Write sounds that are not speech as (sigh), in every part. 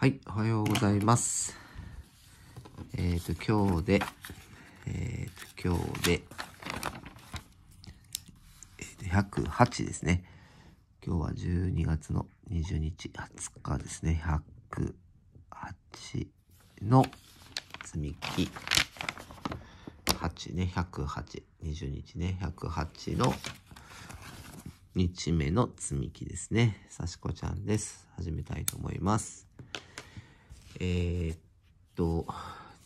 はい、おはようございます。えっ、ー、と、今日で、えっ、ー、と、今日で、えー、と108ですね。今日は12月の20日、20日ですね。108の積み木。8ね、108。20日ね、108の日目の積み木ですね。さしこちゃんです。始めたいと思います。えー、っと、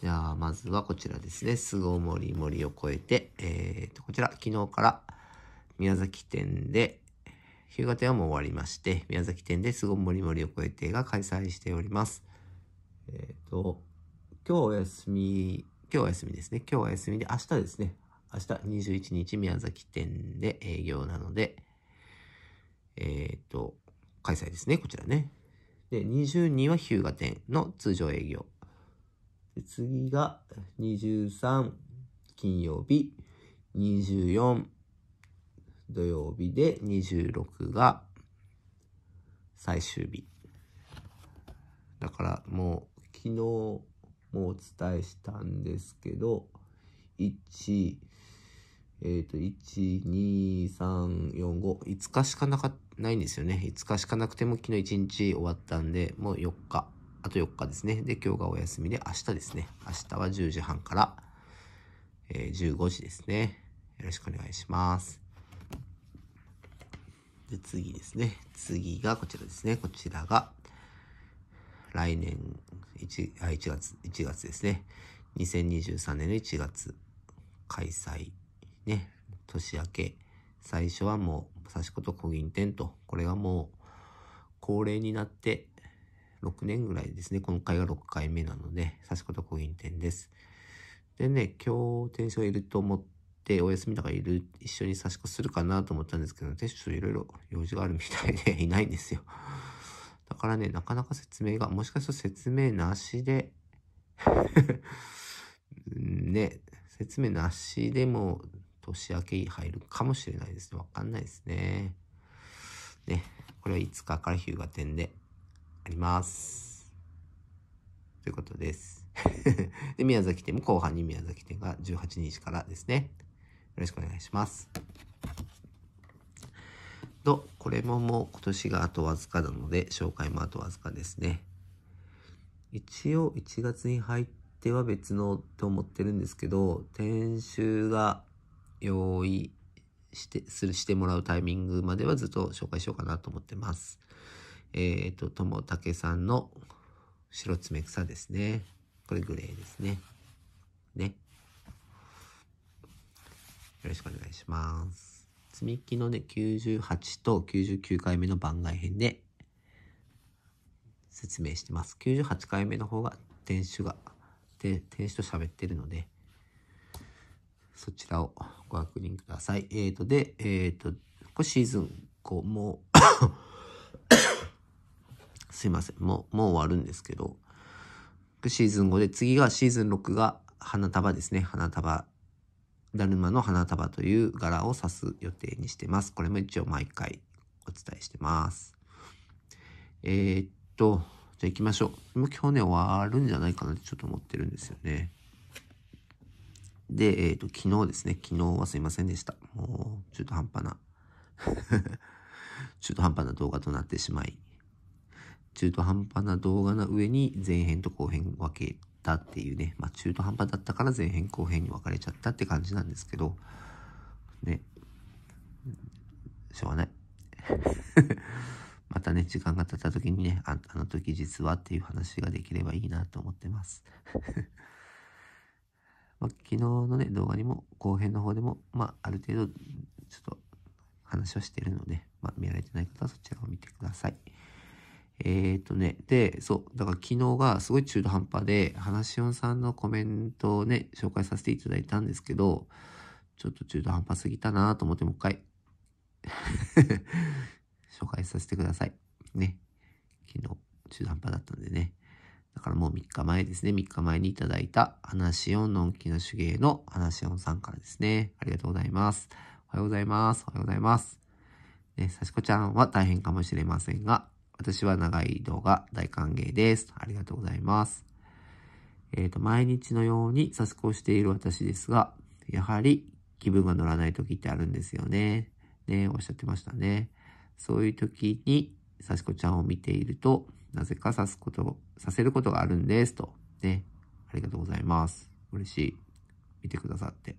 じゃあ、まずはこちらですね。巣ごもり森を越えて、えー、っと、こちら、昨日から宮崎店で、日向店はもう終わりまして、宮崎店で巣ごもり森を越えてが開催しております。えっと、今日お休み、今日お休みですね。今日は休みで、明日ですね。明日21日宮崎店で営業なので、えっ、と、開催ですね、こちらね。で、22は日向店の通常営業。で次が23金曜日、24土曜日で26が最終日。だからもう昨日もお伝えしたんですけど、1、えっ、ー、と、1、2、3、4、5、5日しかなか、ないんですよね。5日しかなくても昨日1日終わったんで、もう4日、あと4日ですね。で、今日がお休みで、明日ですね。明日は10時半から、えー、15時ですね。よろしくお願いします。で、次ですね。次がこちらですね。こちらが、来年1、あ、1月、1月ですね。2023年の1月開催ね、年明け、最初はもう、刺し子と小銀店と、これがもう、恒例になって、6年ぐらいですね。今回が6回目なので、刺し子と小銀店です。でね、今日、店主がいると思って、お休みだからいる、一緒に差し子するかなと思ったんですけど、店主といろいろ用事があるみたいで、いないんですよ。だからね、なかなか説明が、もしかしたら説明なしで (laughs) ね、説明なしでも年明けに入るかもしれないですね。わかんないですね。ね、これはいつかから日向店であります。ということです。(laughs) で、宮崎店も後半に宮崎店が18日からですね。よろしくお願いします。と、これももう今年があとわずかなので、紹介もあとわずかですね。一応1月に入っては別のと思ってるんですけど、店主が用意して、する、してもらうタイミングまではずっと紹介しようかなと思ってます。えっ、ー、と、ともたけさんの白爪草ですね。これグレーですね。ね。よろしくお願いします。積み木のね、98と99回目の番外編で説明してます。98回目の方が店主が、店主と喋ってるので、そちらをご確認ください。えっ、ー、と、で、えっ、ー、と、これシーズン5も (coughs) すいません、もう、もう終わるんですけど、シーズン5で、次がシーズン6が花束ですね。花束。だるまの花束という柄を指す予定にしてます。これも一応毎回お伝えしてます。えー、っと、じゃあ行きましょう。もう今日ね、終わるんじゃないかなってちょっと思ってるんですよね。で、えっ、ー、と、昨日ですね。昨日はすいませんでした。もう、中途半端な (laughs) 中途半端な動画となってしまい、中途半端な動画の上に前編と後編分けたっていうね、まあ中途半端だったから前編後編に分かれちゃったって感じなんですけど、ね、しょうがない。(laughs) またね、時間が経った時にね、あの時実はっていう話ができればいいなと思ってます。まあ、昨日のね、動画にも、後編の方でも、まあ、ある程度、ちょっと話をしているので、まあ、見られてない方はそちらを見てください。えー、っとね、で、そう、だから昨日がすごい中途半端で、話しさんのコメントをね、紹介させていただいたんですけど、ちょっと中途半端すぎたなと思ってもう一回 (laughs) 紹介させてください。ね。昨日、中途半端だったんでね。だからもう3日前ですね。3日前にいただいた、話音のんきの手芸の話音さんからですね。ありがとうございます。おはようございます。おはようございます。ね、さしこちゃんは大変かもしれませんが、私は長い動画大歓迎です。ありがとうございます。えっ、ー、と、毎日のようにさしこをしている私ですが、やはり気分が乗らない時ってあるんですよね。ね、おっしゃってましたね。そういう時に、さしこちゃんを見ていると、なぜか刺すこと、させることがあるんです。と。ね。ありがとうございます。嬉しい。見てくださって。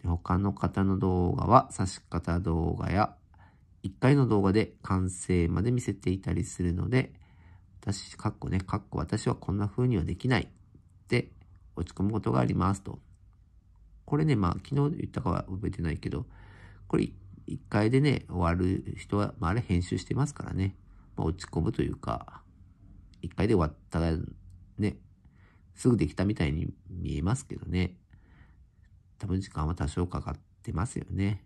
で他の方の動画は、刺し方動画や、1回の動画で完成まで見せていたりするので、私、かっこね、かっこ私はこんな風にはできないって落ち込むことがありますと。これね、まあ昨日言ったかは覚えてないけど、これ1回でね、終わる人は、まああれ編集してますからね。まあ、落ち込むというか、一回で終わったら、ね、すぐできたみたいに見えますけどね。多分時間は多少かかってますよね。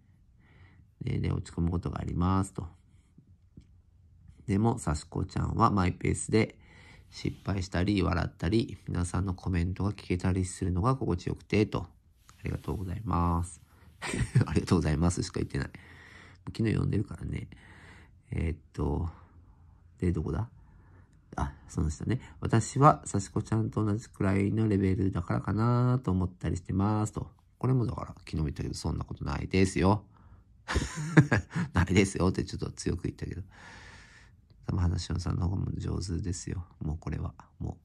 で、ね、落ち込むことがありますと。でも、さしこちゃんはマイペースで、失敗したり、笑ったり、皆さんのコメントが聞けたりするのが心地よくて、と。ありがとうございます。(laughs) ありがとうございますしか言ってない。昨日読んでるからね。えー、っと、っどこだあ、その下ね。私は、幸子ちゃんと同じくらいのレベルだからかなと思ったりしてますと。これもだから、昨日見言ったけど、そんなことないですよ。(laughs) ないですよってちょっと強く言ったけど。多分、話のさんの方も上手ですよ。もうこれは。もう。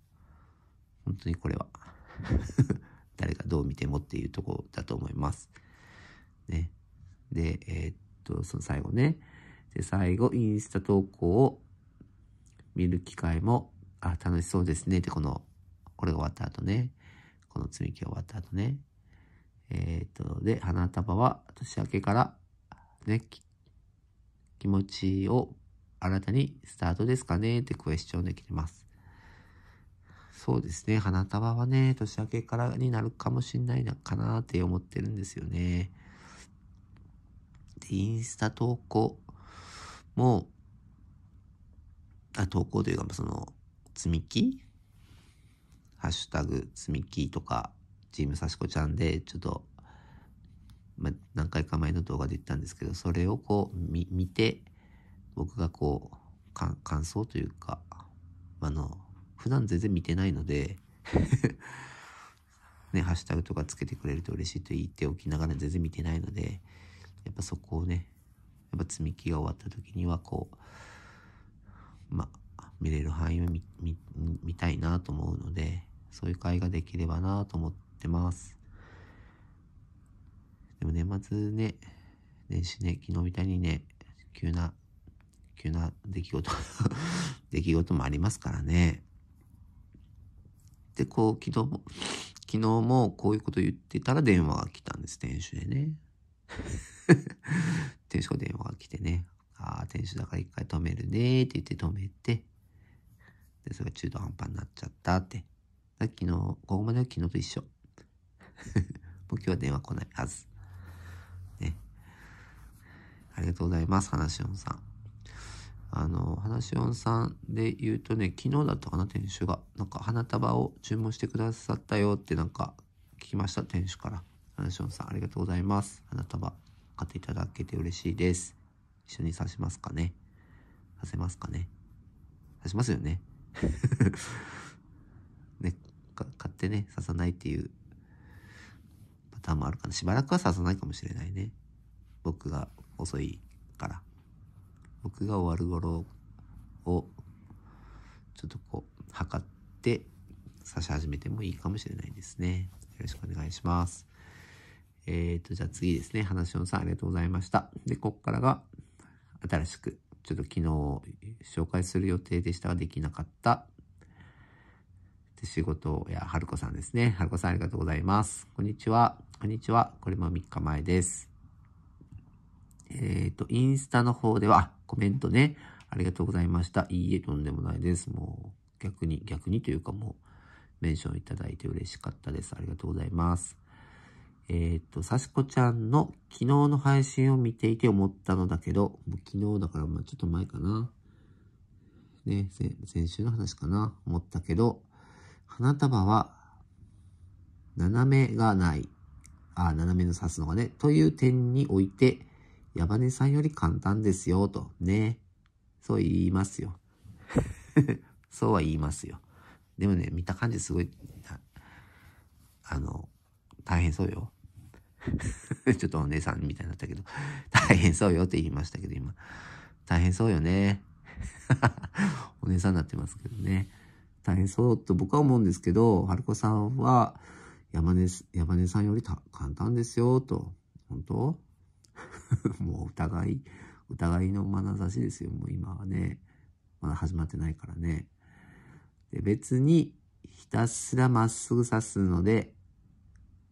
本当にこれは。(laughs) 誰がどう見てもっていうとこだと思います。ね。で、えー、っと、その最後ね。で、最後、インスタ投稿を見る機会も、あ、楽しそうですねで、この、これが終わった後ね、この積み木が終わった後ね。えっ、と、で、花束は年明けから、ね、気持ちを新たにスタートですかねってクエスチョンできてます。そうですね、花束はね、年明けからになるかもしんないな、かなって思ってるんですよね。で、インスタ投稿も、あ、投稿というか、その、積み木ハッシュタグ積み木とか、チームさしこちゃんで、ちょっと、ま何回か前の動画で言ったんですけど、それをこう、み、見て、僕がこう、感想というか、あの、普段全然見てないので (laughs) ね、ハッシュタグとかつけてくれると嬉しいと言っておきながら全然見てないので、やっぱそこをね、やっぱ積み木が終わった時にはこう、ま見れる範囲を見見たいなと思うので、そういう会ができればなと思ってます。でも年末ね、年始ね、昨日みたいにね、急な、急な出来事 (laughs) 出来事もありますからね。で、こう、昨日も、昨日もこういうこと言ってたら電話が来たんです、店主でね。店 (laughs) 主が電話が来てね。ああ、店主だから一回止めるねって言って止めて、で、それが中途半端になっちゃったって。っ昨日、ここまでは昨日と一緒。(laughs) もう今日は電話来ないはず。ね。ありがとうございます、話し音さん。あの、話音さんで言うとね、昨日だったかな、店主が。なんか花束を注文してくださったよってなんか聞きました、店主から。話音さん、ありがとうございます。花束買っていただけて嬉しいです。一緒に刺しますかね刺せますかね刺しますよね (laughs) ね、買ってね、刺さないっていうパターンもあるかな。しばらくは刺さないかもしれないね。僕が遅いから。僕が終わる頃を、ちょっとこう、測って、刺し始めてもいいかもしれないですね。よろしくお願いします。えっ、ー、と、じゃあ次ですね。花しおんさんありがとうございました。で、こっからが、新しく、ちょっと昨日紹介する予定でしたができなかった仕事や、はるこさんですね。はるこさんありがとうございます。こんにちは。こんにちは。これも3日前です。えっ、ー、と、インスタの方では、コメントね、ありがとうございました。いいえ、とんでもないです。もう、逆に、逆にというかもう、メンションいただいて嬉しかったです。ありがとうございます。えっ、ー、と、さしこちゃんの昨日の配信を見ていて思ったのだけど、もう昨日だからまあちょっと前かな。ね、先週の話かな。思ったけど、花束は斜めがない。あ、斜めの刺すのがね。という点において、ヤバネさんより簡単ですよ、と。ね。そう言いますよ。(laughs) そうは言いますよ。でもね、見た感じすごい、あの、大変そうよ。(laughs) ちょっとお姉さんみたいになったけど、大変そうよって言いましたけど、今。大変そうよね。(laughs) お姉さんになってますけどね。大変そうと僕は思うんですけど、春子さんは山根、山根さんより簡単ですよ、と。本当 (laughs) もう疑い、疑いの眼差しですよ、もう今はね。まだ始まってないからね。で別にひたすらまっすぐ刺すので、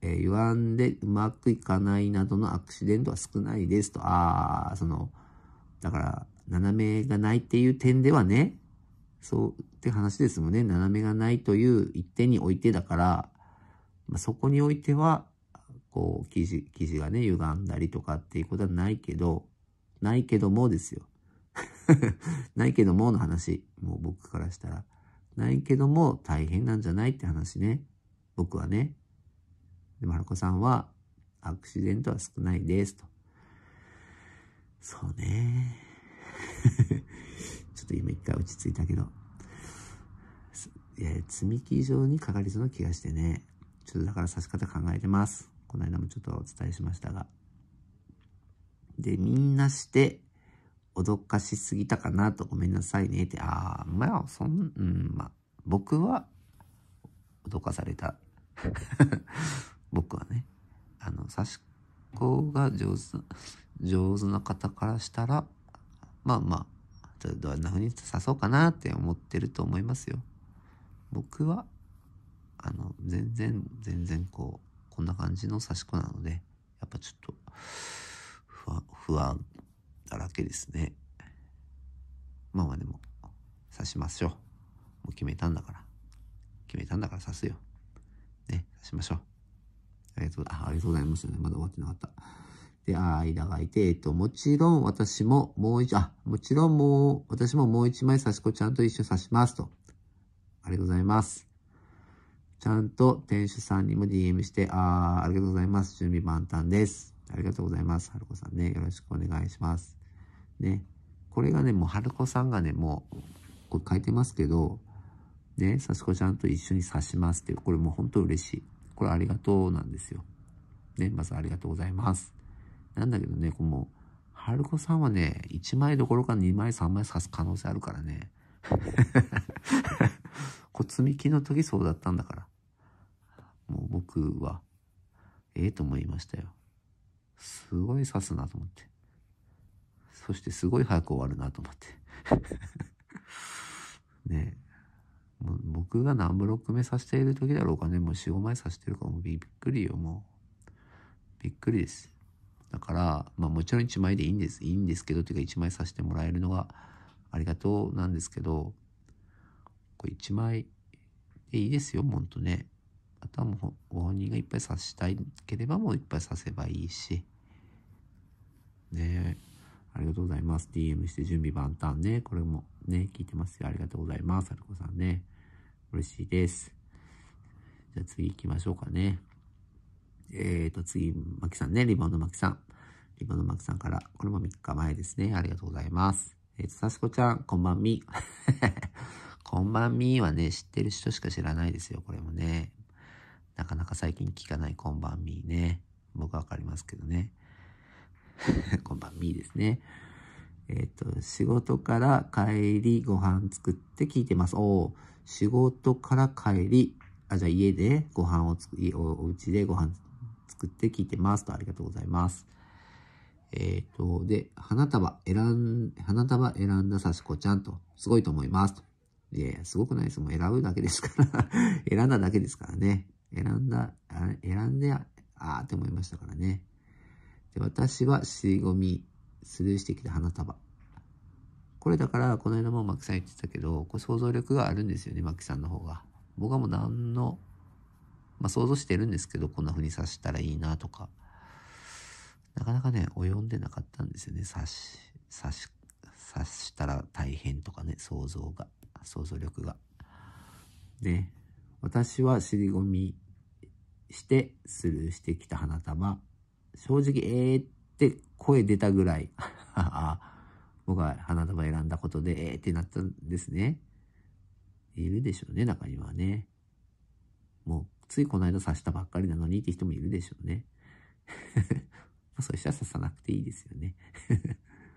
えー、歪んでうまくいかないなどのアクシデントは少ないですと。ああ、その、だから、斜めがないっていう点ではね、そうって話ですもんね。斜めがないという一点においてだから、まあ、そこにおいては、こう、生地、生地がね、歪んだりとかっていうことはないけど、ないけどもですよ。(laughs) ないけどもの話。もう僕からしたら。ないけども大変なんじゃないって話ね。僕はね。で、マラコさんは、アクシデントは少ないですと。そうね。(laughs) ちょっと今一回落ち着いたけど。いや、積み木以上にかかりそうな気がしてね。ちょっとだから刺し方考えてます。この間もちょっとお伝えしましたが。で、みんなして、脅かしすぎたかなとごめんなさいねって、ああ、まあ、そん、うん、まあ、僕は、脅かされた。僕はねあの刺し子が上手上手な方からしたらまあまあどんな風に刺そうかなって思ってると思いますよ。僕はあの全然全然こうこんな感じの刺し子なのでやっぱちょっと不安不安だらけですね。まあまあでも刺しましょう。もう決めたんだから。決めたんだから刺すよ。ね、刺しましょう。ありがとう、ありがとうございます、ね。まだ終わってなかった。で、あ間が空いて、えっと、もちろん私ももう一、あ、もちろんもう、私ももう一枚刺し子ちゃんと一緒に刺しますと。ありがとうございます。ちゃんと店主さんにも DM して、ああありがとうございます。準備万端です。ありがとうございます。はるこさんね、よろしくお願いします。ね。これがね、もうはるこさんがね、もう、これ書いてますけど、ね、刺し子ちゃんと一緒に刺しますっていう、これもう本当嬉しい。これありがとうなんですよ。ね、まずありがとうございます。なんだけどね、この、春子さんはね、1枚どころか2枚3枚刺す可能性あるからね。(laughs) こう積み木の時そうだったんだから。もう僕は、ええー、と思いましたよ。すごい刺すなと思って。そしてすごい早く終わるなと思って。(laughs) ね僕が何ブロック目指している時だろうかね。もう4、5枚指してるかもびっくりよ、もう。びっくりです。だから、まあもちろん1枚でいいんです。いいんですけど、というか1枚指してもらえるのがありがとうなんですけど、これ1枚でいいですよ、ほんとね。あとはもうご本人がいっぱい指したいければもういっぱい指せばいいし。ねえ。ありがとうございます。DM して準備万端ね。これもね、聞いてますよ。ありがとうございます。アルコさんね。嬉しいです。じゃあ次行きましょうかね。えーと、次、まきさんね、リボンのまきさん。リボンのまきさんから、これも3日前ですね。ありがとうございます。えっ、ー、と、サすこちゃん、こんばんみ。(laughs) こんばんみはね、知ってる人しか知らないですよ、これもね。なかなか最近聞かないこんばんみね。僕わかりますけどね。(laughs) こんばんみですね。えっ、ー、と、仕事から帰りご飯作って聞いてます。お仕事から帰り、あ、じゃあ家でご飯をつく、お家でご飯作って聞いてますとありがとうございます。えっ、ー、と、で、花束選ん、花束選んだ刺し子ちゃんと、すごいと思いますいやいや、すごくないです。もう選ぶだけですから (laughs) 選んだだけですからね。選んだ、選んで、あーって思いましたからね。で私は C ゴミスルーしてきた花束。これだから、この間もマキさん言ってたけど、これ想像力があるんですよね、マキさんの方が。僕はもう何の、まあ、想像してるんですけど、こんな風に刺したらいいなとか。なかなかね、及んでなかったんですよね、刺し、刺し、刺したら大変とかね、想像が、想像力が。で、私は尻込みしてスルーしてきた花束。正直、ええー、って声出たぐらい (laughs) 僕は花束選んだことで、えーってなったんですね。いるでしょうね、中にはね。もう、ついこの間刺したばっかりなのにって人もいるでしょうね。(laughs) そしたら刺さなくていいですよね。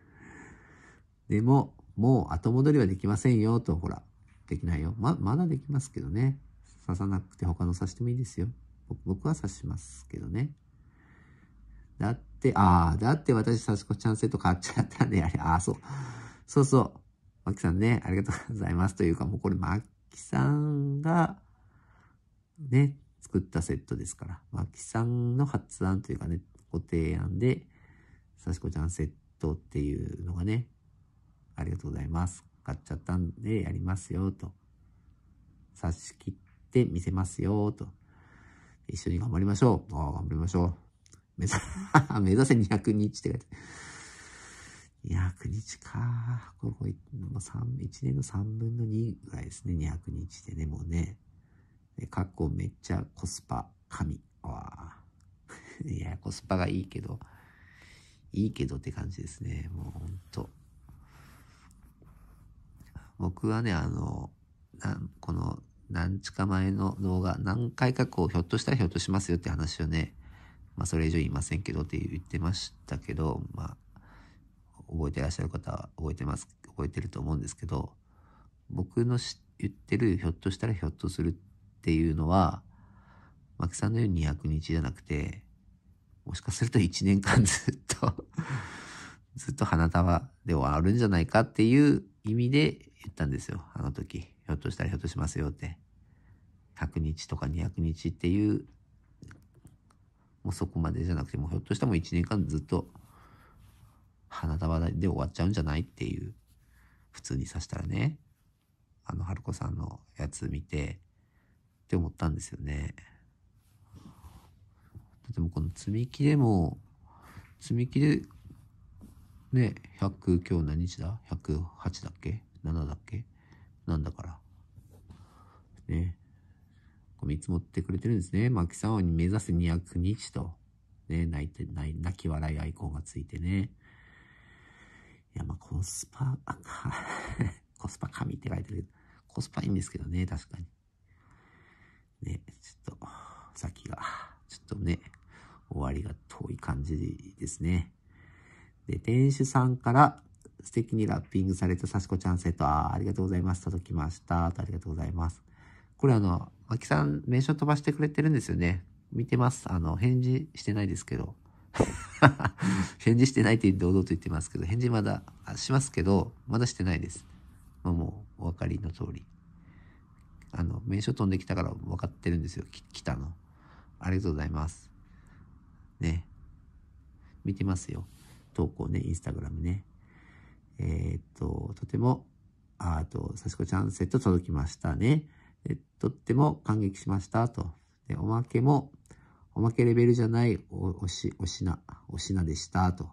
(laughs) でも、もう後戻りはできませんよ、と、ほら、できないよ。ま、まだできますけどね。刺さなくて他の刺してもいいですよ。僕は刺しますけどね。だって、ああ、だって私、サチコちゃんセット買っちゃったんで、あれ、ああ、そう。そうそう。マキさんね、ありがとうございます。というか、もうこれ、マキさんが、ね、作ったセットですから、マキさんの発案というかね、ご提案で、サチコちゃんセットっていうのがね、ありがとうございます。買っちゃったんで、やりますよ、と。差し切って見せますよ、と。一緒に頑張りましょう。ああ、頑張りましょう。目指、(laughs) 目指せ200日って書いて200日か。こもう3、1年の3分の2ぐらいですね。200日ってね、もうね。で、かっこめっちゃコスパ、神。わ (laughs) いや、コスパがいいけど、いいけどって感じですね。もうほんと。僕はね、あの、なんこの、何日か前の動画、何回かこう、ひょっとしたらひょっとしますよって話をね、まあ、それ以上言いませんけどって言ってましたけど、まあ、覚えてらっしゃる方は覚えてます、覚えてると思うんですけど、僕の言ってる、ひょっとしたらひょっとするっていうのは、マキさんのように200日じゃなくて、もしかすると1年間 (laughs) ずっとずっと花束で終わるんじゃないかっていう意味で言ったんですよ、あの時。ひょっとしたらひょっとしますよって。100日とか200日っていうもうそこまでじゃなくてもひょっとしたらもう1年間ずっと花束で終わっちゃうんじゃないっていう、普通にさしたらね、あの、春子さんのやつ見て、って思ったんですよね。でもこの積み木でも、積み木で、ね、100、今日何日だ ?108 だっけ ?7 だっけなんだから。ね。見積もってくれてるんですね。マキサに目指す200日と、ね、泣いて、泣泣き笑いアイコンがついてね。いや、まあコスパ、か、(laughs) コスパ神って書いてるコスパいいんですけどね、確かに。ね、ちょっと、先が、ちょっとね、終わりが遠い感じですね。で、店主さんから、素敵にラッピングされたサしコちゃんセット、あありがとうございます。届きました。ありがとうございます。これあの、マキさん、名称飛ばしてくれてるんですよね。見てます。あの、返事してないですけど。(laughs) 返事してないって堂々と言ってますけど、返事まだしますけど、まだしてないです。もう、お分かりの通り。あの、名所飛んできたから分かってるんですよ。来たの。ありがとうございます。ね。見てますよ。投稿ね、インスタグラムね。えー、っと、とても、あと、さしこちゃん、セット届きましたね。えとっても感激しましたと。で、おまけも、おまけレベルじゃないお、おし、お品、お品でしたと。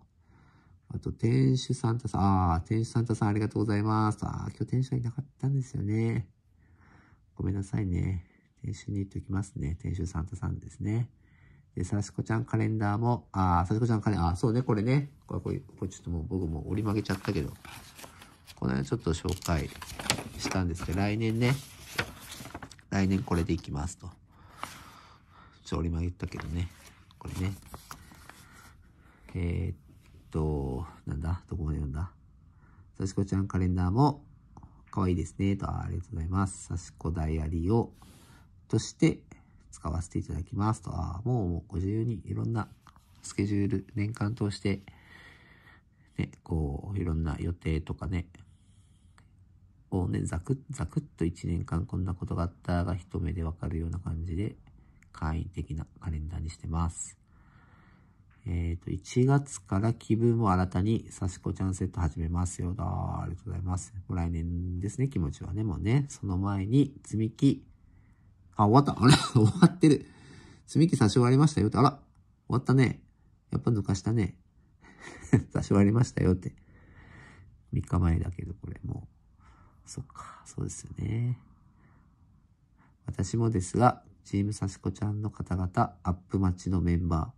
あと、店主サンタさん、ああ、店主サンタさんありがとうございます。ああ、今日店主がいなかったんですよね。ごめんなさいね。店主に言っておきますね。店主サンタさんですね。で、さしこちゃんカレンダーも、ああ、さシこちゃんカレンダー、ああ、そうね、これね。これ、これ、これちょっともう僕も折り曲げちゃったけど、この辺ちょっと紹介したんですけど、来年ね、来年これでいきますと。ちょ、り曲げたけどね。これね。えー、っと、なんだどこまで読んださしこちゃんカレンダーも可愛いですね。と、ありがとうございます。さしこダイアリーを、として使わせていただきますと。ああ、もう、もうご自由にいろんなスケジュール、年間通して、ね、こう、いろんな予定とかね、をね、ザクッザクッと1年間こんなことがあったが一目でわかるような感じで、簡易的なカレンダーにしてます。えっ、ー、と、1月から気分も新たに、サしコちゃんセット始めますよだ。ありがとうございます。来年ですね、気持ちはね、もうね。その前に、積み木。あ、終わった。あれ (laughs) 終わってる。積み木差し終わりましたよって。あら終わったね。やっぱ抜かしたね。(laughs) 差し終わりましたよって。3日前だけど、これもう。そっか、そうですよね。私もですが、チームサシコちゃんの方々、アップ待ちのメンバ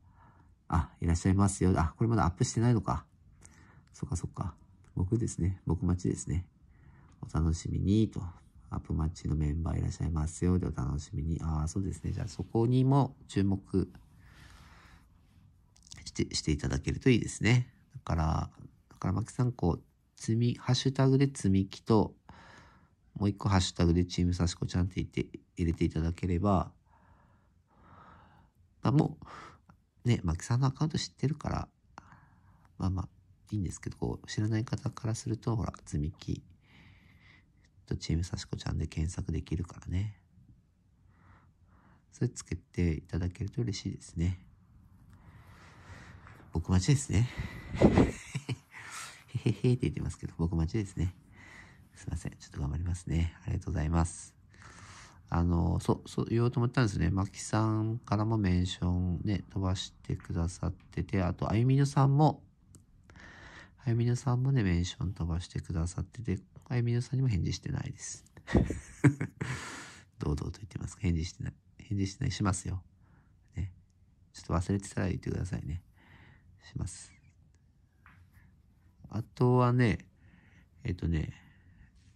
ー、あ、いらっしゃいますよ。あ、これまだアップしてないのか。そっかそっか。僕ですね。僕待ちですね。お楽しみに、と。アップマッチのメンバーいらっしゃいますよ。で、お楽しみに。ああ、そうですね。じゃあそこにも注目してしていただけるといいですね。だから、だから、マキさん、こう、積み、ハッシュタグで積み木と、もう一個ハッシュタグでチームさしこちゃんって言って入れていただければ、まあ、もう、ね、マキさんのアカウント知ってるから、まあまあ、いいんですけど、知らない方からすると、ほら、積み木とチームさしこちゃんで検索できるからね。それつけていただけると嬉しいですね。僕待ちですね。(laughs) へへへって言ってますけど、僕待ちですね。すいません。ちょっと頑張りますね。ありがとうございます。あの、そう、そう言おうと思ったんですね。マキさんからもメンションね、飛ばしてくださってて、あと、あゆみのさんも、あゆみのさんもね、メンション飛ばしてくださってて、あゆみのさんにも返事してないです。(laughs) 堂々と言ってます返事してない。返事してない。しますよ。ね。ちょっと忘れてたら言ってくださいね。します。あとはね、えっ、とね、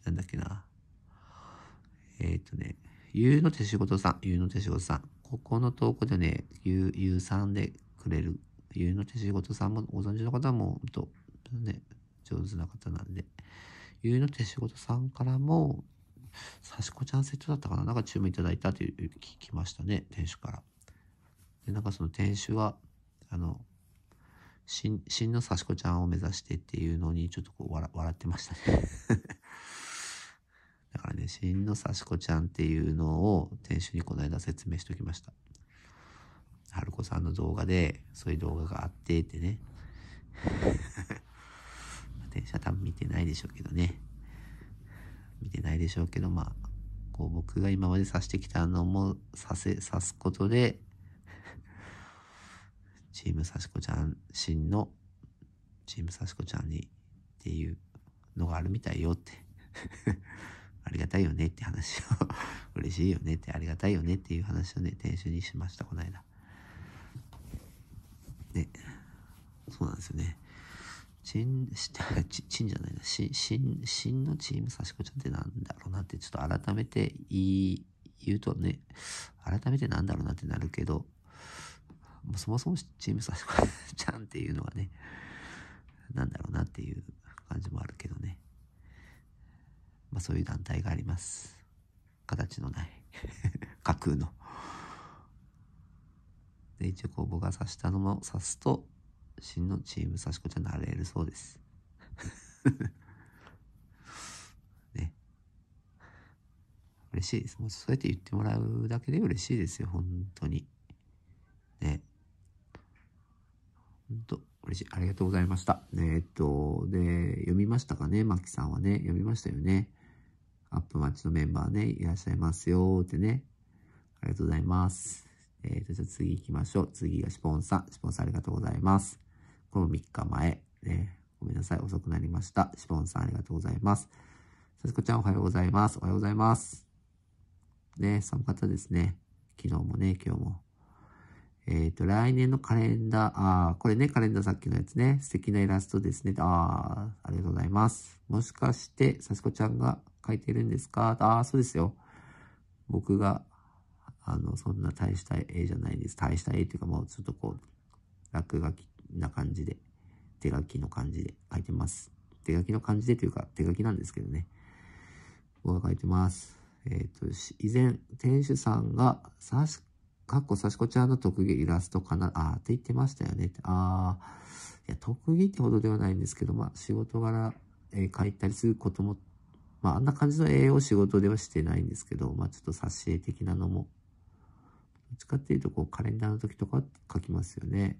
なんだっけな。えっ、ー、とね、ゆうの手仕事さん、ゆうの手仕事さん。ここの投稿でね、ゆう、ゆうさんでくれる、ゆうの手仕事さんもご存知の方も、と、ね、上手な方なんで、ゆうの手仕事さんからも、さしこちゃんセットだったかななんか注文いただいたという聞きましたね、店主から。で、なんかその店主は、あの、真のさしこちゃんを目指してっていうのに、ちょっとこう笑、笑ってましたねだからね、真のさしこちゃんっていうのを店主にこの間説明しておきました。はるこさんの動画で、そういう動画があってってね。店主は多分見てないでしょうけどね。見てないでしょうけど、まあ、こう僕が今まで指してきたのも指せ、指すことで、チームさしこちゃん、真のチームさしこちゃんにっていうのがあるみたいよってありがたいよねって話を嬉しいよねってありがたいよねっていう話をね、店主にしました、この間。ね、そうなんですよね。ちん、ちんじゃないな、し、しん、しんのチーム差し子ちゃんってなんだろうなって、ちょっと改めて言い、言うとね、改めてなんだろうなってなるけど、もそもそもチーム差し子ちゃんっていうのはね、なんだろうなっていう感じもあるけどね。まあ、そういう団体があります。形のない (laughs) 架空の。で、一応こう僕が指したのも指すと、真のチーム指し子ちゃんなれるそうです。(laughs) ね。嬉しいです。もうそうやって言ってもらうだけで嬉しいですよ、本当に。ね。本当嬉しい。ありがとうございました。えっと、で、読みましたかね、マキさんはね。読みましたよね。アップマッチのメンバーね、いらっしゃいますよってね。ありがとうございます。えっ、ー、と、じゃあ次行きましょう。次がシポンさん。シポンさんありがとうございます。この3日前。ね、ごめんなさい。遅くなりました。シポンさんありがとうございます。さつこちゃんおはようございます。おはようございます。ね、寒かったですね。昨日もね、今日も。えっ、ー、と、来年のカレンダー、ああ、これね、カレンダーさっきのやつね、素敵なイラストですね。あー、ありがとうございます。もしかして、さすこちゃんが書いてるんですかああ、そうですよ。僕が、あの、そんな大した絵じゃないです。大した絵っていうか、もうちょっとこう、落書きな感じで、手書きの感じで書いてます。手書きの感じでというか、手書きなんですけどね。僕が書いてます。えっ、ー、と、以前、店主さんが、さし、かっこさしこちゃんの特技イラストかな、あって言ってましたよね。ああ、いや、特技ってほどではないんですけど、まあ、仕事柄、えー、書いたりすることもまあ、あんな感じの栄養仕事ではしてないんですけど、まあ、ちょっと挿絵的なのも。どっちかっていうと、こう、カレンダーの時とか書きますよね。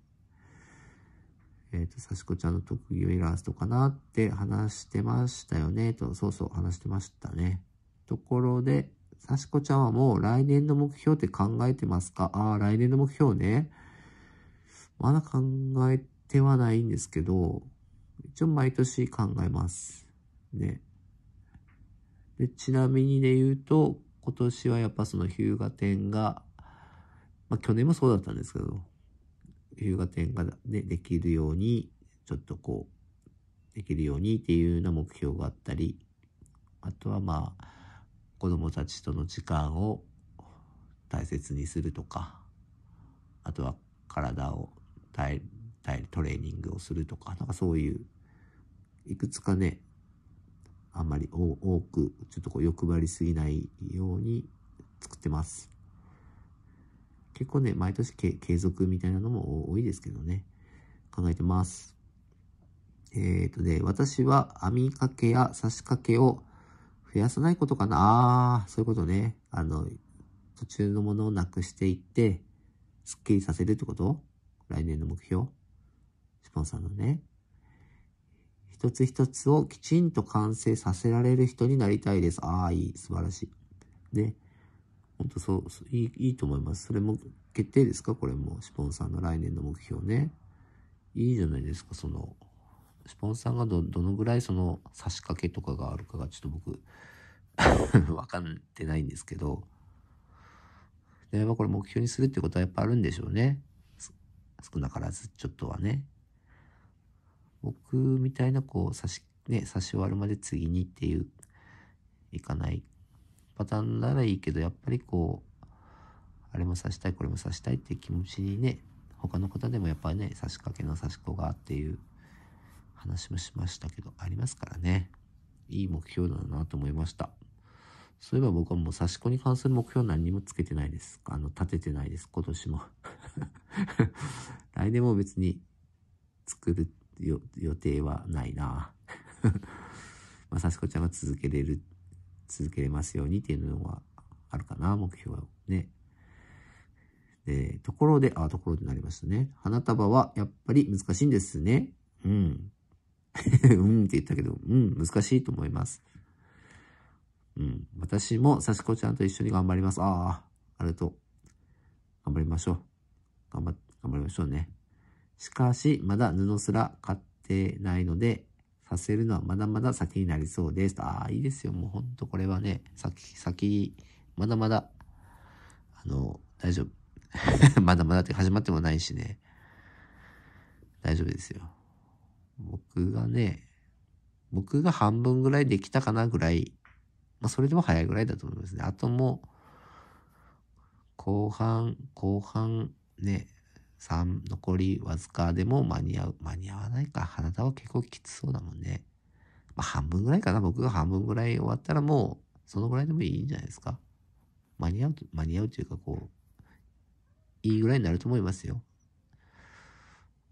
えっ、ー、と、サしコちゃんの特技をイラストかなって話してましたよね、と、そうそう、話してましたね。ところで、サしコちゃんはもう来年の目標って考えてますかああ、来年の目標ね。まだ考えてはないんですけど、一応毎年考えます。ね。で、ちなみにで言うと、今年はやっぱその日向店が、まあ去年もそうだったんですけど、日向店がね、できるように、ちょっとこう、できるようにっていうような目標があったり、あとはまあ、子供たちとの時間を大切にするとか、あとは体をトレーニングをするとか、なんかそういう、いくつかね、あんまり多く、ちょっとこう欲張りすぎないように作ってます。結構ね、毎年継続みたいなのも多いですけどね、考えてます。えっ、ー、とね、私は編み掛けや刺し掛けを増やさないことかな。ああ、そういうことね。あの、途中のものをなくしていって、すっきりさせるってこと来年の目標シポンさんのね。一つ一つをきちんと完成させられる人になりたいです。ああ、いい。素晴らしい。ね。ほんとそう、いい、いいと思います。それも決定ですかこれも。シポンさんの来年の目標ね。いいじゃないですか、その。シポンさんがど、どのぐらいその差し掛けとかがあるかがちょっと僕、(laughs) わかってないんですけど。で、やっぱこれ目標にするってことはやっぱあるんでしょうね。少なからず、ちょっとはね。僕みたいなこう刺し、ね、刺し終わるまで次にっていう、いかないパターンならいいけど、やっぱりこう、あれも刺したい、これも刺したいっていう気持ちにね、他の方でもやっぱりね、刺し掛けの刺し子がっていう話もしましたけど、ありますからね。いい目標だなと思いました。そういえば僕はもう刺し子に関する目標何にもつけてないです。あの、立ててないです、今年も。(laughs) 来年も別に作る予定はないな。(laughs) まさしこちゃんが続けれる、続けれますようにっていうのはあるかな、目標はね。で、ところで、あ、ところでなりましたね。花束はやっぱり難しいんですね。うん。(laughs) うんって言ったけど、うん、難しいと思います。うん。私も幸子ちゃんと一緒に頑張ります。ああ、ありがとう。頑張りましょう。頑張、頑張りましょうね。しかし、まだ布すら買ってないので、させるのはまだまだ先になりそうです。ああ、いいですよ。もうほんとこれはね、先、先、まだまだ、あの、大丈夫。(laughs) まだまだって始まってもないしね。大丈夫ですよ。僕がね、僕が半分ぐらいできたかなぐらい、まあそれでも早いぐらいだと思いますね。あともう、後半、後半ね、3、残りわずかでも間に合う。間に合わないか。花田は結構きつそうだもんね。まあ、半分ぐらいかな。僕が半分ぐらい終わったらもう、そのぐらいでもいいんじゃないですか。間に合う、間に合うというか、こう、いいぐらいになると思いますよ。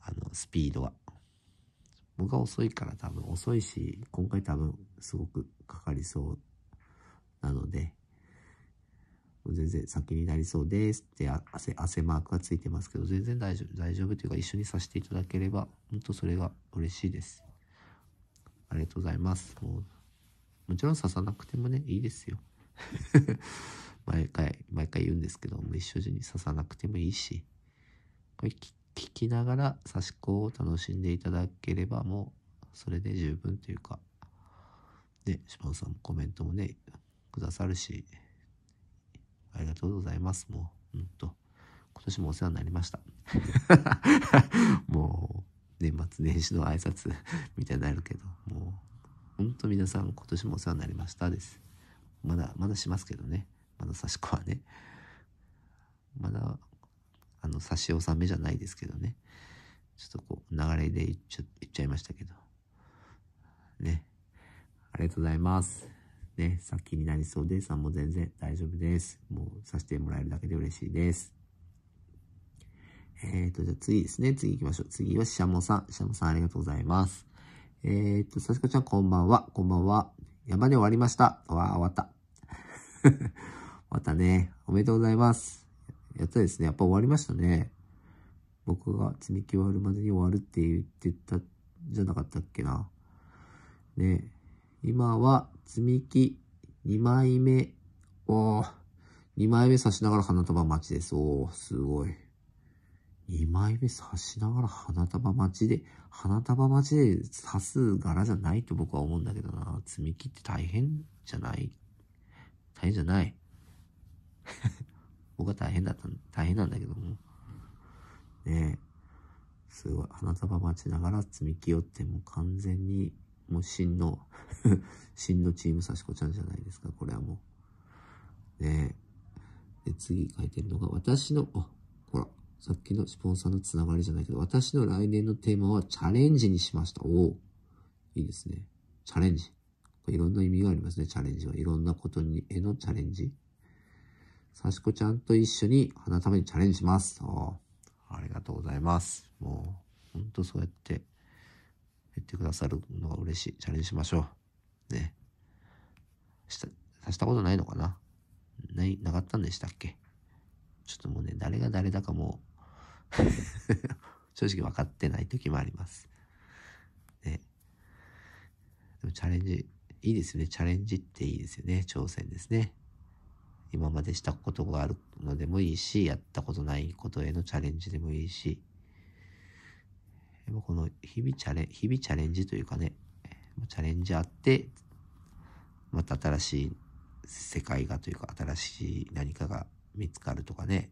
あの、スピードは。僕は遅いから多分遅いし、今回多分すごくかかりそうなので、全然先になりそうですって汗、汗マークがついてますけど、全然大丈夫、大丈夫というか一緒にさせていただければ、本当それが嬉しいです。ありがとうございます。ももちろん刺さなくてもね、いいですよ。(laughs) 毎回、毎回言うんですけど、も一緒に刺さなくてもいいし、これ聞きながら刺し子を楽しんでいただければ、もうそれで十分というか、で、島尾さんもコメントもね、くださるし、ありがとうございます。もう、うんと。今年もお世話になりました。(laughs) もう、年末年始の挨拶みたいになるけど、もう、ほんと皆さん今年もお世話になりましたです。まだ、まだしますけどね。まだ差し子はね。まだ、あの、差し納めじゃないですけどね。ちょっとこう、流れで言っちゃ言っちゃいましたけど。ね。ありがとうございます。ね、さっきになりそうでさんも全然大丈夫です。もうさせてもらえるだけで嬉しいです。えっ、ー、と、じゃあ次ですね。次行きましょう。次はししゃもさん。ししゃもさんありがとうございます。えっ、ー、と、さしこちゃんこんばんは。こんばんは。山で終わりました。わあ、終わった。(laughs) 終わったね。おめでとうございます。やったですね。やっぱ終わりましたね。僕が積み木終わるまでに終わるって言ってたじゃなかったっけな。ね今は積み木2枚目。おぉ。2枚目刺しながら花束待ちです。おー、すごい。2枚目刺しながら花束待ちで、花束待ちで刺す柄じゃないと僕は思うんだけどな。積み木って大変じゃない大変じゃない。(laughs) 僕は大変だった、大変なんだけども。ねえ。すごい。花束待ちながら積み木をってもう完全にもう真の真 (laughs) のチームさしこちゃんじゃないですか、これはもう。ねえ。で、次書いてるのが、私の、あ、ほら、さっきのスポンサーのつながりじゃないけど、私の来年のテーマはチャレンジにしました。おおいいですね。チャレンジ。これいろんな意味がありますね、チャレンジは。いろんなことにへのチャレンジ。さしこちゃんと一緒に花束にチャレンジします。あありがとうございます。もう、ほんとそうやって。言ってくださるのが嬉しい。チャレンジしましょう。ね。した、さしたことないのかなない、なかったんでしたっけちょっともうね、誰が誰だかもう (laughs) 正直分かってない時もあります。ね。でもチャレンジ、いいですよね。チャレンジっていいですよね。挑戦ですね。今までしたことがあるのでもいいし、やったことないことへのチャレンジでもいいし、まこの日々チャレ日々チャレンジというかね、チャレンジあって、また新しい世界がというか、新しい何かが見つかるとかね、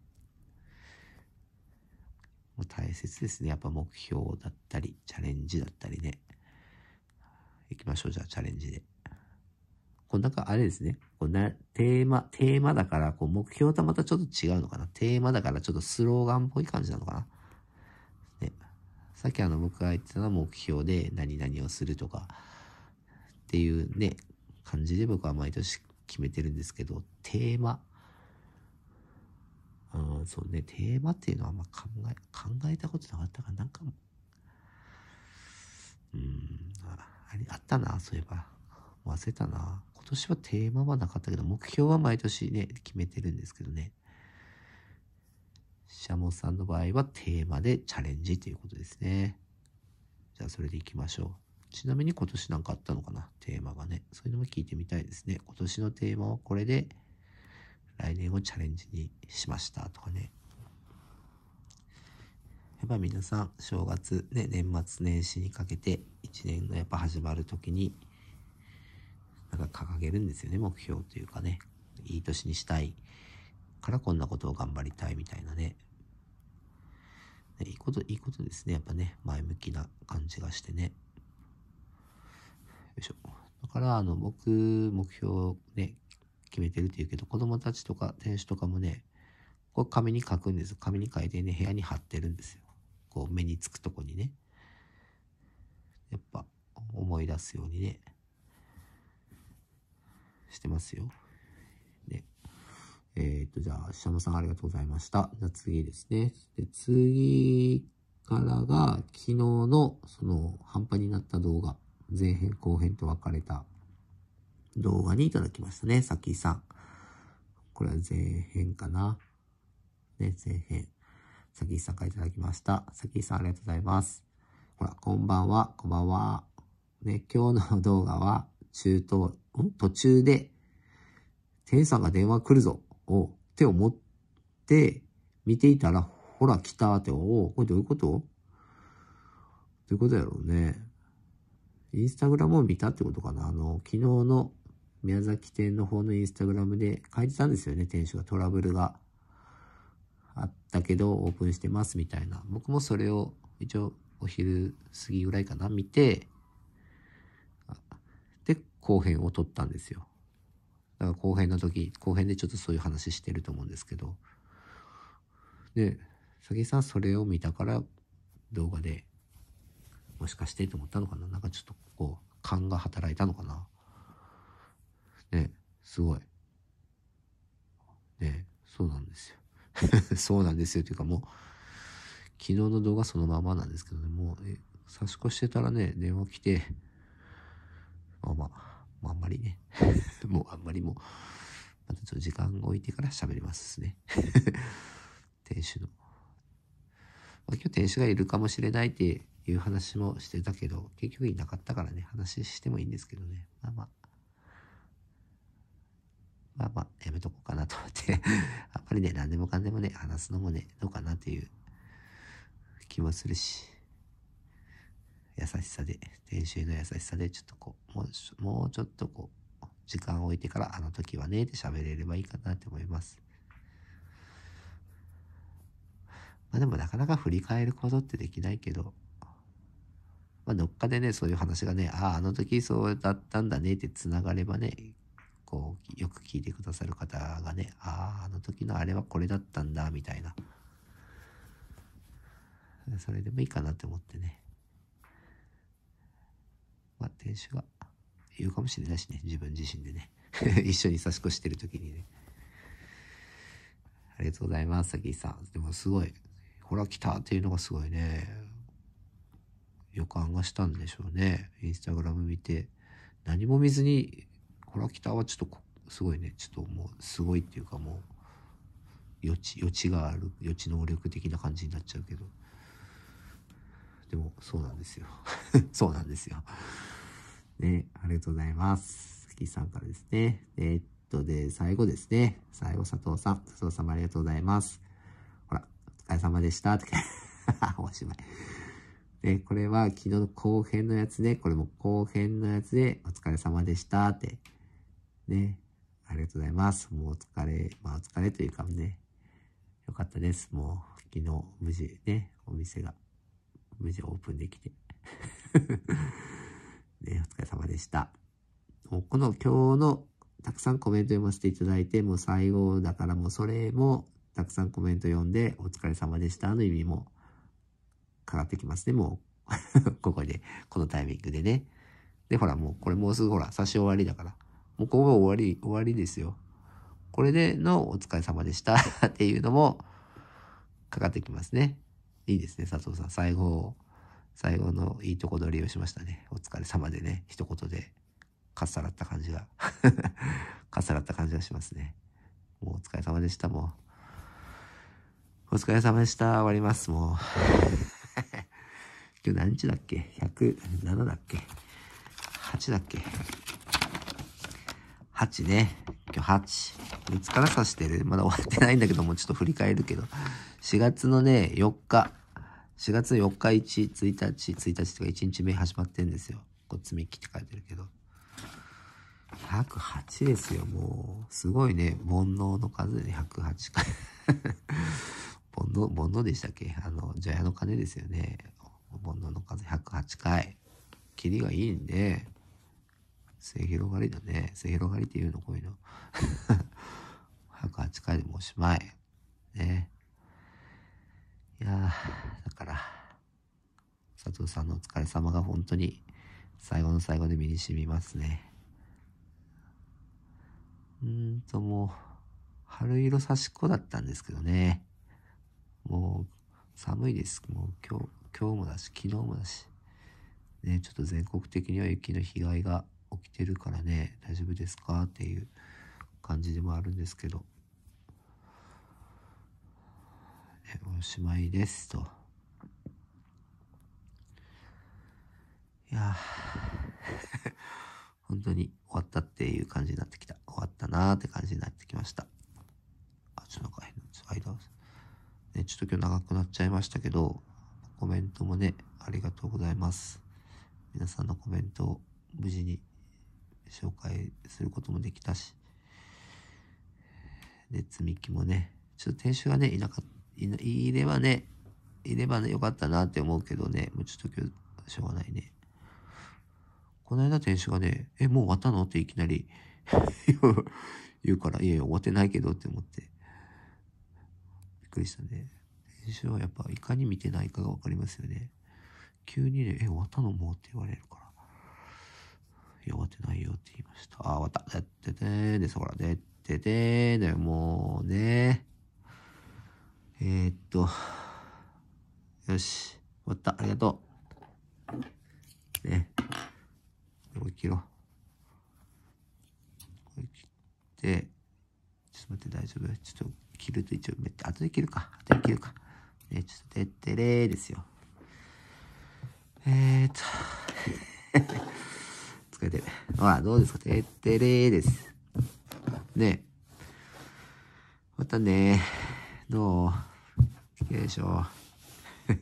もう大切ですね。やっぱ目標だったり、チャレンジだったりね。行きましょう、じゃあチャレンジで。こうなんかあれですね。こうなテーマ、テーマだから、こう目標とはまたちょっと違うのかな。テーマだからちょっとスローガンっぽい感じなのかな。さっきあの僕が言ってたのは目標で何々をするとかっていうね、感じで僕は毎年決めてるんですけど、テーマ。うん、そうね、テーマっていうのはあんま考え、考えたことなかったから、なんか、うん、あれあったな、そういえば。忘れたな。今年はテーマはなかったけど、目標は毎年ね、決めてるんですけどね。シャモさんの場合はテーマでチャレンジということですね。じゃあそれでいきましょう。ちなみに今年なんかあったのかなテーマがね。そういうのも聞いてみたいですね。今年のテーマはこれで来年をチャレンジにしましたとかね。やっぱ皆さん正月ね、年末年始にかけて1年がやっぱ始まる時になんか掲げるんですよね、目標というかね。いい年にしたいからこんなことを頑張りたいみたいなね。いいこと、いいことですね。やっぱね、前向きな感じがしてね。よいしょ。だから、あの、僕、目標をね、決めてるって言うけど、子供たちとか店主とかもね、これ紙に書くんです。紙に書いてね、部屋に貼ってるんですよ。こう、目につくとこにね。やっぱ、思い出すようにね、してますよ。えっ、ー、と、じゃあ、シャムさんありがとうございました。じゃあ次ですね。で次からが、昨日の、その、半端になった動画、前編後編と分かれた動画にいただきましたね。さきさん。これは前編かな。ね、前編。さきさんからいただきました。さきさんありがとうございます。ほら、こんばんは、こんばんは。ね、今日の動画は、中東、途中で、天さんが電話来るぞ。を、手を持って見ていたら、ほら来たって、おお、これどういうことどういうことやろうね。インスタグラムを見たってことかな。あの、昨日の宮崎店の方のインスタグラムで書いてたんですよね、店主がトラブルがあったけどオープンしてますみたいな。僕もそれを一応お昼過ぎぐらいかな、見て、で、後編を撮ったんですよ。だから後編の時、後編でちょっとそういう話してると思うんですけど。で、佐木さんそれを見たから動画でもしかしてと思ったのかななんかちょっとこう、勘が働いたのかなね、すごい。ね、そうなんですよ。(laughs) そうなんですよ。というかもう、昨日の動画そのままなんですけどね、もう、差し越してたらね、電話来て、まあまあ、もうあんまりね、(laughs) もうあんまりもう、またちょっと時間を置いてから喋りますね。(laughs) 店主の。まあ、今日店主がいるかもしれないっていう話もしてたけど、結局いなかったからね、話してもいいんですけどね。まあまあ。まあまあ、やめとこうかなと思ってやっぱりね、何でもかんでもね、話すのもね、どうかなっていう気もするし。優しさで、練習の優しさで、ちょっとこう、もう、もうちょっとこう、時間を置いてから、あの時はね、って喋れればいいかなって思います。まあでもなかなか振り返ることってできないけど、まあどっかでね、そういう話がね、ああ、あの時そうだったんだねって繋がればね、こう、よく聞いてくださる方がね、ああ、あの時のあれはこれだったんだ、みたいな。それでもいいかなって思ってね。まあ、店主が言うかもしれないしね、自分自身でね。(laughs) 一緒に差し越してる時にね。ありがとうございます、さきさん。でもすごい、ほら来たっていうのがすごいね、予感がしたんでしょうね。インスタグラム見て、何も見ずに、ほら来たはちょっと、すごいね、ちょっともう、すごいっていうかもう、余地、余地がある、余地能力的な感じになっちゃうけど。でも、そうなんですよ。(laughs) そうなんですよ。ね、ありがとうございます。月さんからですね。えー、っと、で、最後ですね。最後、佐藤さん。佐藤様ありがとうございます。ほら、お疲れ様でした。って。おしまい。で、これは昨日の後編のやつで、これも後編のやつで、お疲れ様でしたって。ね。ありがとうございます。もうお疲れ、まあお疲れというかね、よかったです。もう昨日無事ね、お店が無事オープンできて (laughs) ね、お疲れ様でした。もうこの今日のたくさんコメント読ませていただいて、もう最後だからもうそれもたくさんコメント読んで、お疲れ様でしたの意味もかかってきますね、もう (laughs) ここで、このタイミングでね。で、ほら、もうこれもうすぐほら、差し終わりだから。もうここが終わり、終わりですよ。これでのお疲れ様でしたっていうのもかかってきますね。いいですね、佐藤さん。最後、最後のいいとこ取りをしましたね。お疲れ様でね、一言で、かっさらった感じが、(laughs) かっさらった感じがしますね。もうお疲れ様でした、もう。お疲れ様でした、終わります、もう。(laughs) 今日何日だっけ ?107 だっけ ?8 だっけ8ね。今日8。いつから指してるまだ終わってないんだけども、ちょっと振り返るけど。4月のね、4日。4月4日1、1日、1日とか1日目始まってんですよ。こっちみきって書いてるけど。108ですよ、もう。すごいね。煩悩の数で、108回。(laughs) 煩悩、煩悩でしたっけあの、ジャヤの鐘ですよね。煩悩の数108回。キリがいいんで、末広がりだね。末広がりって言うの、こういうの。108 (laughs) 回でもおしまい。ね。いやだから、佐藤さんのお疲れ様が本当に最後の最後で身に染みますね。うんともう、春色差しっこだったんですけどね。もう、寒いです。もう今日、今日もだし、昨日もだし。ね、ちょっと全国的には雪の被害が起きてるからね、大丈夫ですかっていう感じでもあるんですけど、ね、おしまいですと。いや (laughs) 本当に終わったっていう感じになってきた。終わったなーって感じになってきました。あ、ちょっとなんか変な、ね、ちょっと今日長くなっちゃいましたけど、コメントもね、ありがとうございます。皆さんのコメントを無事に紹介することもできたし、で、積み木もね、ちょっと店主がね、いなかいな、いればね、いればね、よかったなって思うけどね、もうちょっと今日、しょうがないね。この間店主がね、え、もう終わったのっていきなり (laughs) 言うから、いやいや、終わってないけどって思って。びっくりしたね。店主はやっぱ、いかに見てないかがわかりますよね。急にね、え、終わったのもうって言われるから。弱ってないよって言いました。あ、終わった。でっててです。ほら、でっててで、もうね。えー、っと、よし。終わった。ありがとう。ね。もう切ろう。これ切って、ちょっと待って、大丈夫ちょっと切ると一応、めっちゃ、後で切るか。後で切るか。ね、ちょっと、でってれーですよ。えー、っと。疲れてる。ほら、どうですかてってれーです。ねえ。またねどうよいでしょ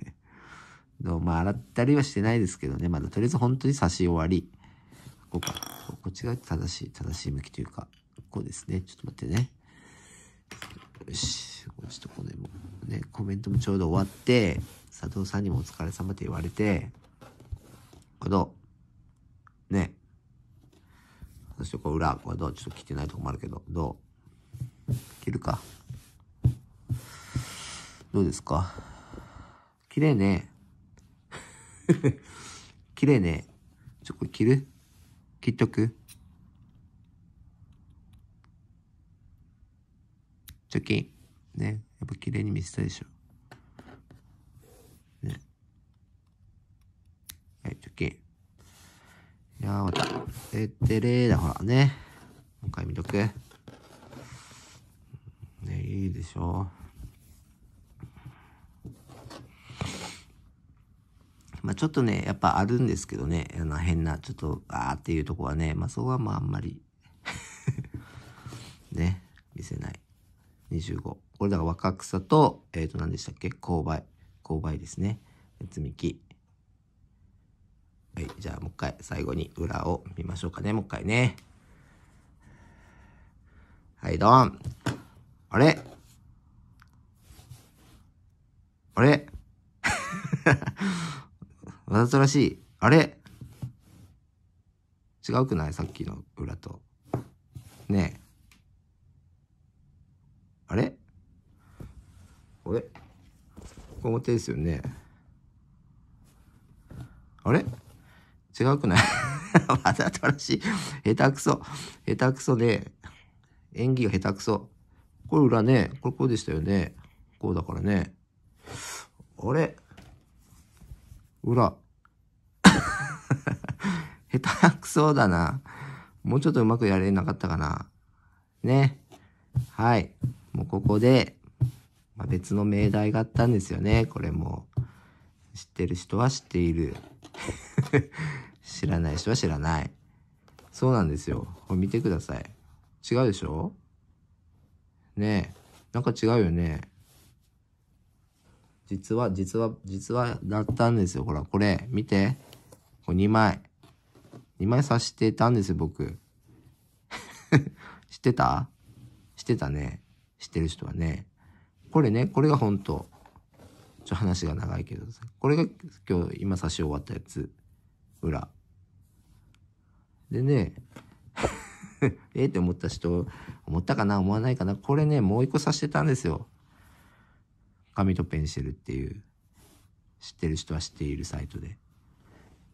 (laughs) どうまあ、洗ったりはしてないですけどね。まだ、とりあえず本当に差し終わり。こうか。こっちが正しい、正しい向きというか、こうですね。ちょっと待ってね。よし。ちょっとこれもね、コメントもちょうど終わって、佐藤さんにもお疲れ様って言われて、この、ね、そしてこう裏、こはどうちょっと切ってないとこもあるけど、どう切るか。どうですか綺麗ね。綺 (laughs) 麗ね。ちょ、これ切る切っとく貯金。ね。やっぱ綺麗に見せたいでしょ。ね。はい、貯金。いやー、待て。えってれーだ、ほらね。もう一回見とく。ね、いいでしょまあちょっとね、やっぱあるんですけどね、あの変な、ちょっと、あーっていうとこはね、まあそこはまああんまり (laughs) ね、見せない。25。これだから若草と、えっ、ー、と何でしたっけ勾配。勾配ですね。積み木。はい、じゃあもう一回最後に裏を見ましょうかね、もう一回ね。はい、ドン。あれあれ (laughs) わざとらしい。あれ違うくないさっきの裏と。ねえ。あれあれここ表ですよね。あれ違うくないわざとらしい。下手くそ。下手くそで、演技が下手くそ。これ裏ね。これこうでしたよね。こうだからね。あれ裏。(laughs) 下手くそだな。もうちょっとうまくやれなかったかな。ね。はい。もうここで、まあ、別の命題があったんですよね。これも。知ってる人は知っている。知らない人は知らない。そうなんですよ。これ見てください。違うでしょねえ。なんか違うよね。実は、実は、実はだったんですよ。ほら、これ、見て。これ2枚。2枚刺してたんですよ、僕。(laughs) 知ってた知ってたね。知ってる人はね。これね、これが本当。ちょ、話が長いけどさ。これが今日、今刺し終わったやつ。裏。でね、(laughs) えって思った人、思ったかな思わないかなこれね、もう一個さしてたんですよ。紙とペンシルっていう、知ってる人は知っているサイトで。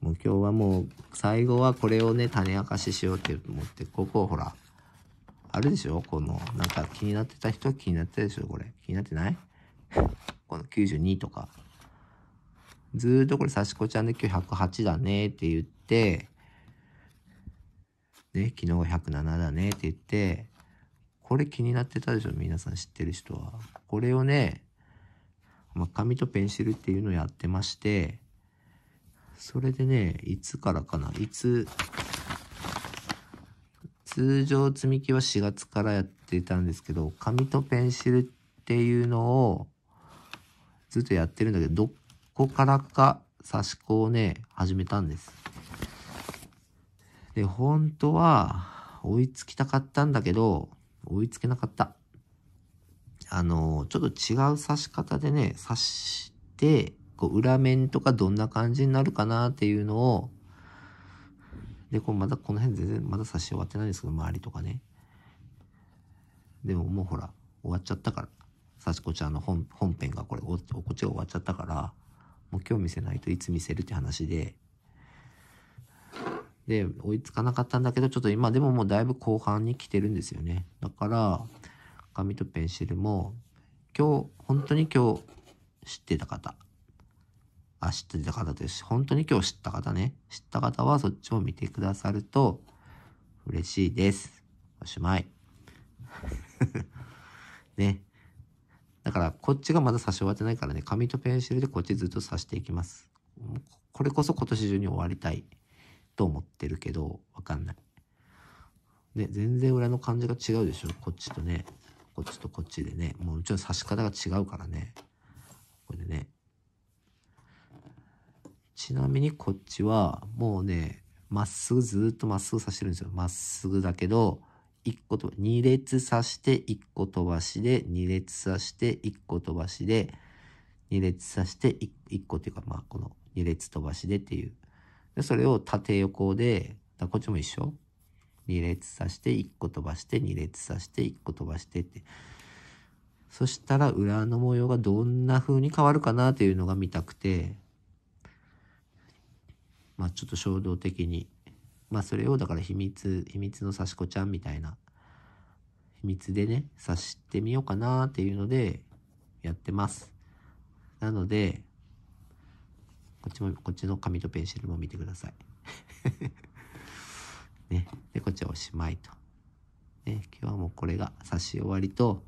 もう今日はもう、最後はこれをね、種明かししようって思って、ここほら、あるでしょこの、なんか気になってた人気になってたでしょこれ。気になってない (laughs) この92とか。ずーっとこれ、サしコちゃんで今日108だねって言って、で、昨日107だねって言って、これ気になってたでしょ皆さん知ってる人は。これをね、まあ、紙とペンシルっていうのをやってまして、それでね、いつからかな、いつ、通常積み木は4月からやってたんですけど、紙とペンシルっていうのをずっとやってるんだけど、どこからか差し子をね、始めたんです。で、本当は追いつきたかったんだけど、追いつけなかった。あの、ちょっと違う刺し方でね、刺して、こう裏面とかどんな感じになるかなっていうのを、で、こうまだこの辺全然まだ刺し終わってないんですけど、周りとかね。でももうほら、終わっちゃったから。刺し子ちゃんの本本編がこれ、こっちが終わっちゃったから、もう今日見せないといつ見せるって話で、で、追いつかなかったんだけど、ちょっと今でももうだいぶ後半に来てるんですよね。だから、紙とペンシルも、今日、本当に今日知ってた方、あ、知ってた方です。本当に今日知った方ね。知った方はそっちを見てくださると嬉しいです。おしまい。(laughs) ね。だから、こっちがまだ差し終わってないからね、紙とペンシルでこっちずっと差していきます。これこそ今年中に終わりたい。と思ってるけど、わかんない。ね、全然裏の感じが違うでしょこっちとね。こっちとこっちでね。もうちろん刺し方が違うからね。これでね。ちなみにこっちは、もうね、まっすぐずっとまっすぐ刺してるんですよ。まっすぐだけど、1個と、2列刺して1個飛ばしで、2列刺して1個飛ばしで、2列刺して1個っていうか、まあ、この2列飛ばしでっていうで、それを縦横で、だこっちも一緒。2列刺して、1個飛ばして、2列刺して、1個飛ばしてって。そしたら裏の模様がどんな風に変わるかなというのが見たくて、まあちょっと衝動的に。まあそれをだから秘密、秘密の刺し子ちゃんみたいな、秘密でね、刺してみようかなっていうのでやってます。なので、こっちも、こっちの紙とペンシルも見てください。(laughs) ね。で、こっちはおしまいと。ね、今日はもうこれが差し終わりと、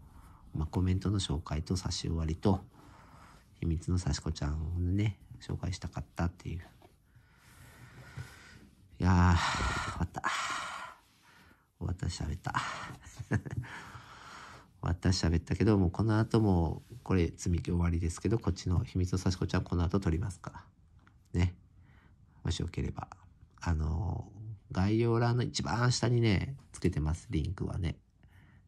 まあ、コメントの紹介と差し終わりと、秘密のさしこちゃんをね、紹介したかったっていう。いやー、終わった。終わった、喋った。(laughs) 終わった、喋ったけど、もうこの後も、これ、積み木終わりですけど、こっちの秘密のさしこちゃん、この後撮りますから。もしよければ、あの、概要欄の一番下にね、つけてます、リンクはね。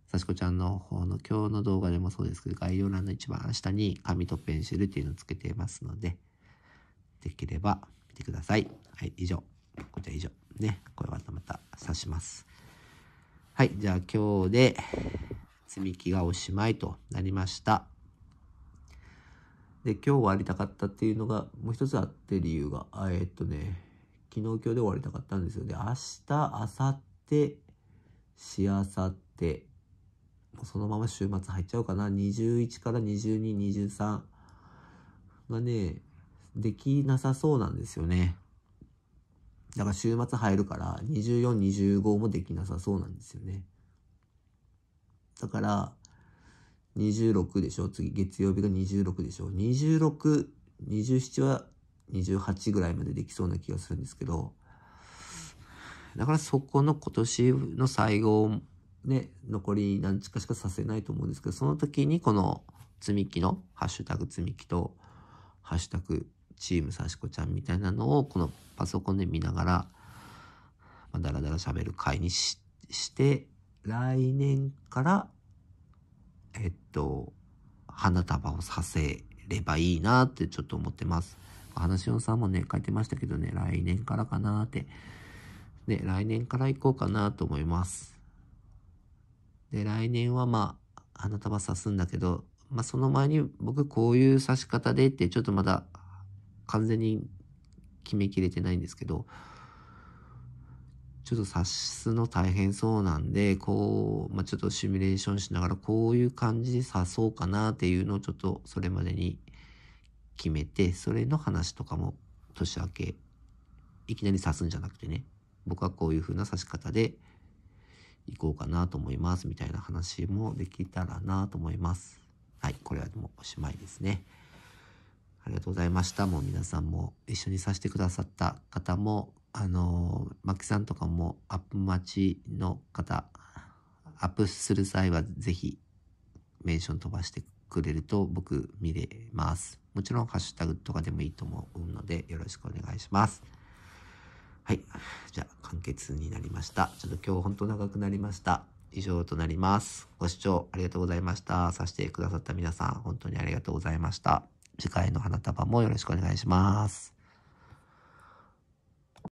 さしこちゃんの方の今日の動画でもそうですけど、概要欄の一番下に紙とペンシルっていうのをつけてますので、できれば見てください。はい、以上。こちら以上。ね、これはまた刺します。はい、じゃあ今日で積み木がおしまいとなりました。で、今日終わりたかったっていうのが、もう一つあって理由が、えー、っとね、昨日今日で終わりたかったんですよね。明日、明後日、しあさって、もうそのまま週末入っちゃうかな。21から22、23がね、できなさそうなんですよね。だから週末入るから、24、25もできなさそうなんですよね。だから、26でしょ次、月曜日が26でしょ ?26、27は28ぐらいまでできそうな気がするんですけど、だからそこの今年の最後、ね、残り何日かしかさせないと思うんですけど、その時にこの積み木の、ハッシュタグ積み木と、ハッシュタグチームさしこちゃんみたいなのをこのパソコンで見ながら、まあ、だらだら喋る会にしして、来年からえっと、花束をさせればいいなってちょっと思ってます。話のさんもね、書いてましたけどね、来年からかなって。で、来年から行こうかなと思います。で、来年はまあ、花束刺すんだけど、まあその前に僕こういう刺し方でって、ちょっとまだ完全に決めきれてないんですけど、ちょっと察すの大変そうなんで、こう、まあ、ちょっとシミュレーションしながら、こういう感じで刺そうかなっていうのをちょっとそれまでに決めて、それの話とかも年明け、いきなり刺すんじゃなくてね、僕はこういう風な刺し方でいこうかなと思います、みたいな話もできたらなと思います。はい、これはもうおしまいですね。ありがとうございました。もう皆さんも一緒にさしてくださった方もあのー、マキさんとかもアップ待ちの方、アップする際はぜひメンション飛ばしてくれると僕見れます。もちろんハッシュタグとかでもいいと思うのでよろしくお願いします。はい。じゃあ、完結になりました。ちょっと今日ほんと長くなりました。以上となります。ご視聴ありがとうございました。さしてくださった皆さん、本当にありがとうございました。次回の花束もよろしくお願いします。